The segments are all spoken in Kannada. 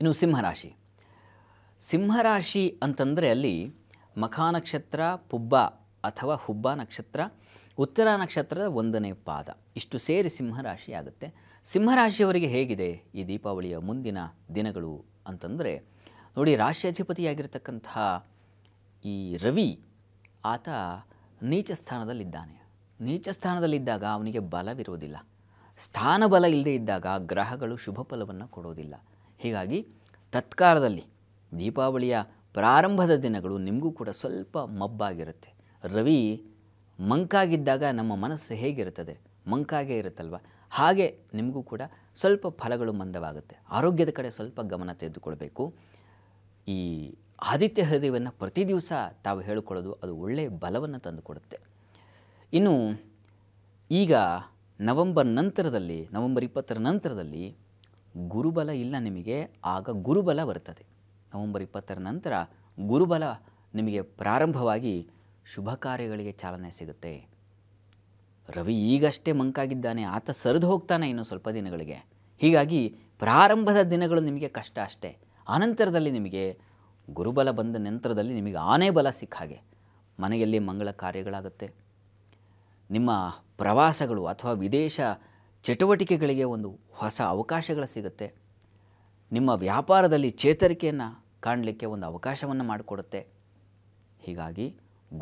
ಇನ್ನು ಸಿಂಹರಾಶಿ ಸಿಂಹರಾಶಿ ಅಂತಂದರೆ ಅಲ್ಲಿ ಮಖಾ ನಕ್ಷತ್ರ ಪುಬ್ಬ ಅಥವಾ ಹುಬ್ಬ ನಕ್ಷತ್ರ ಉತ್ತರ ನಕ್ಷತ್ರದ ಒಂದನೇ ಪಾದ ಇಷ್ಟು ಸೇರಿ ಸಿಂಹರಾಶಿ ಆಗುತ್ತೆ ಸಿಂಹರಾಶಿಯವರಿಗೆ ಹೇಗಿದೆ ಈ ದೀಪಾವಳಿಯ ಮುಂದಿನ ದಿನಗಳು ಅಂತಂದರೆ ನೋಡಿ ರಾಶ್ಯಾಧಿಪತಿಯಾಗಿರ್ತಕ್ಕಂತಹ ಈ ರವಿ ಆತ ನೀಚ ಸ್ಥಾನದಲ್ಲಿದ್ದಾನೆ ನೀಚ ಸ್ಥಾನದಲ್ಲಿದ್ದಾಗ ಅವನಿಗೆ ಬಲವಿರೋದಿಲ್ಲ ಸ್ಥಾನಬಲ ಇಲ್ಲದೇ ಇದ್ದಾಗ ಗ್ರಹಗಳು ಶುಭ ಫಲವನ್ನು ಕೊಡೋದಿಲ್ಲ ಹೀಗಾಗಿ ತತ್ಕಾಲದಲ್ಲಿ ದೀಪಾವಳಿಯ ಪ್ರಾರಂಭದ ದಿನಗಳು ನಿಮಗೂ ಕೂಡ ಸ್ವಲ್ಪ ಮಬ್ಬಾಗಿರುತ್ತೆ ರವಿ ಮಂಕಾಗಿದ್ದಾಗ ನಮ್ಮ ಮನಸ್ಸು ಹೇಗಿರುತ್ತದೆ ಮಂಕಾಗೇ ಇರುತ್ತಲ್ವ ಹಾಗೆ ನಿಮಗೂ ಕೂಡ ಸ್ವಲ್ಪ ಫಲಗಳು ಮಂದವಾಗುತ್ತೆ ಆರೋಗ್ಯದ ಕಡೆ ಸ್ವಲ್ಪ ಗಮನ ತೆಗೆದುಕೊಳ್ಬೇಕು ಈ ಆದಿತ್ಯ ಹೃದಯವನ್ನು ಪ್ರತಿ ದಿವಸ ತಾವು ಹೇಳಿಕೊಳ್ಳೋದು ಅದು ಒಳ್ಳೆಯ ಬಲವನ್ನು ತಂದುಕೊಡುತ್ತೆ ಇನ್ನು ಈಗ ನವಂಬರ್ ನಂತರದಲ್ಲಿ ನವಂಬರ್ ಇಪ್ಪತ್ತರ ನಂತರದಲ್ಲಿ ಗುರುಬಲ ಇಲ್ಲ ನಿಮಗೆ ಆಗ ಗುರುಬಲ ಬರುತ್ತದೆ ನವಂಬರ್ ಇಪ್ಪತ್ತರ ನಂತರ ಗುರುಬಲ ನಿಮಗೆ ಪ್ರಾರಂಭವಾಗಿ ಶುಭ ಕಾರ್ಯಗಳಿಗೆ ಚಾಲನೆ ಸಿಗುತ್ತೆ ರವಿ ಈಗಷ್ಟೇ ಮಂಕಾಗಿದ್ದಾನೆ ಆತ ಸರಿದು ಹೋಗ್ತಾನೆ ಇನ್ನು ಸ್ವಲ್ಪ ದಿನಗಳಿಗೆ ಹೀಗಾಗಿ ಪ್ರಾರಂಭದ ದಿನಗಳು ನಿಮಗೆ ಕಷ್ಟ ಅಷ್ಟೇ ಆನಂತರದಲ್ಲಿ ನಿಮಗೆ ಗುರುಬಲ ಬಂದ ನಂತರದಲ್ಲಿ ನಿಮಗೆ ಆನೆ ಬಲ ಸಿಕ್ಕ ಹಾಗೆ ಮನೆಯಲ್ಲಿ ಮಂಗಳ ಕಾರ್ಯಗಳಾಗುತ್ತೆ ನಿಮ್ಮ ಪ್ರವಾಸಗಳು ಅಥವಾ ವಿದೇಶ ಚಟುವಟಿಕೆಗಳಿಗೆ ಒಂದು ಹೊಸ ಅವಕಾಶಗಳು ಸಿಗುತ್ತೆ ನಿಮ್ಮ ವ್ಯಾಪಾರದಲ್ಲಿ ಚೇತರಿಕೆಯನ್ನು ಕಾಣಲಿಕ್ಕೆ ಒಂದು ಅವಕಾಶವನ್ನು ಮಾಡಿಕೊಡುತ್ತೆ ಹೀಗಾಗಿ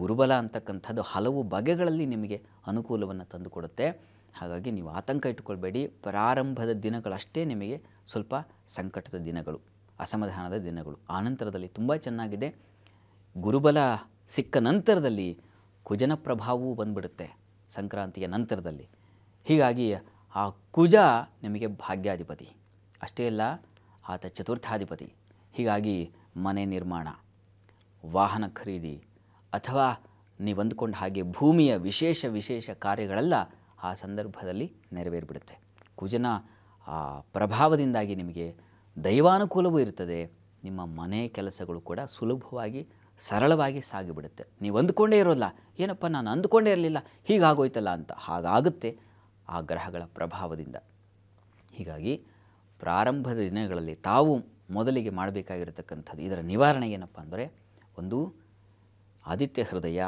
ಗುರುಬಲ ಅಂತಕ್ಕಂಥದ್ದು ಹಲವು ಬಗೆಗಳಲ್ಲಿ ನಿಮಗೆ ಅನುಕೂಲವನ್ನು ತಂದುಕೊಡುತ್ತೆ ಹಾಗಾಗಿ ನೀವು ಆತಂಕ ಇಟ್ಟುಕೊಳ್ಬೇಡಿ ಪ್ರಾರಂಭದ ದಿನಗಳಷ್ಟೇ ನಿಮಗೆ ಸ್ವಲ್ಪ ಸಂಕಟದ ದಿನಗಳು ಅಸಮಾಧಾನದ ದಿನಗಳು ಆನಂತರದಲ್ಲಿ ತುಂಬ ಚೆನ್ನಾಗಿದೆ ಗುರುಬಲ ಸಿಕ್ಕ ನಂತರದಲ್ಲಿ ಕುಜನ ಪ್ರಭಾವವೂ ಬಂದ್ಬಿಡುತ್ತೆ ಸಂಕ್ರಾಂತಿಯ ನಂತರದಲ್ಲಿ ಹೀಗಾಗಿ ಆ ಕುಜ ನಿಮಗೆ ಭಾಗ್ಯಾಧಿಪತಿ ಅಷ್ಟೇ ಅಲ್ಲ ಆತ ಚತುರ್ಥಾಧಿಪತಿ ಹೀಗಾಗಿ ಮನೆ ನಿರ್ಮಾಣ ವಾಹನ ಖರೀದಿ ಅಥವಾ ಅಂದ್ಕೊಂಡು ಹಾಗೆ ಭೂಮಿಯ ವಿಶೇಷ ವಿಶೇಷ ಕಾರ್ಯಗಳೆಲ್ಲ ಆ ಸಂದರ್ಭದಲ್ಲಿ ನೆರವೇರಿಬಿಡುತ್ತೆ ಕುಜನ ಆ ಪ್ರಭಾವದಿಂದಾಗಿ ನಿಮಗೆ ದೈವಾನುಕೂಲವೂ ಇರ್ತದೆ ನಿಮ್ಮ ಮನೆ ಕೆಲಸಗಳು ಕೂಡ ಸುಲಭವಾಗಿ ಸರಳವಾಗಿ ಸಾಗಿಬಿಡುತ್ತೆ ನೀವು ಅಂದ್ಕೊಂಡೇ ಇರೋಲ್ಲ ಏನಪ್ಪ ನಾನು ಅಂದ್ಕೊಂಡೇ ಇರಲಿಲ್ಲ ಹೀಗಾಗೋಯ್ತಲ್ಲ ಅಂತ ಹಾಗಾಗುತ್ತೆ ಆ ಗ್ರಹಗಳ ಪ್ರಭಾವದಿಂದ ಹೀಗಾಗಿ ಪ್ರಾರಂಭದ ದಿನಗಳಲ್ಲಿ ತಾವು ಮೊದಲಿಗೆ ಮಾಡಬೇಕಾಗಿರತಕ್ಕಂಥದ್ದು ಇದರ ನಿವಾರಣೆ ಏನಪ್ಪ ಅಂದರೆ ಒಂದು ಆದಿತ್ಯ ಹೃದಯ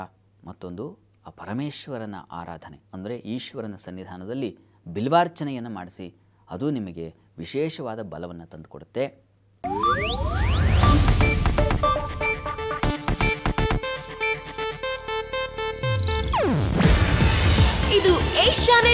ಮತ್ತೊಂದು ಆ ಪರಮೇಶ್ವರನ ಆರಾಧನೆ ಅಂದರೆ ಈಶ್ವರನ ಸನ್ನಿಧಾನದಲ್ಲಿ ಬಿಲ್ವಾರ್ಚನೆಯನ್ನು ಮಾಡಿಸಿ ಅದು ನಿಮಗೆ ವಿಶೇಷವಾದ ಬಲವನ್ನು ತಂದುಕೊಡುತ್ತೆ ಇದು ಏಷ್ಯಾನೆ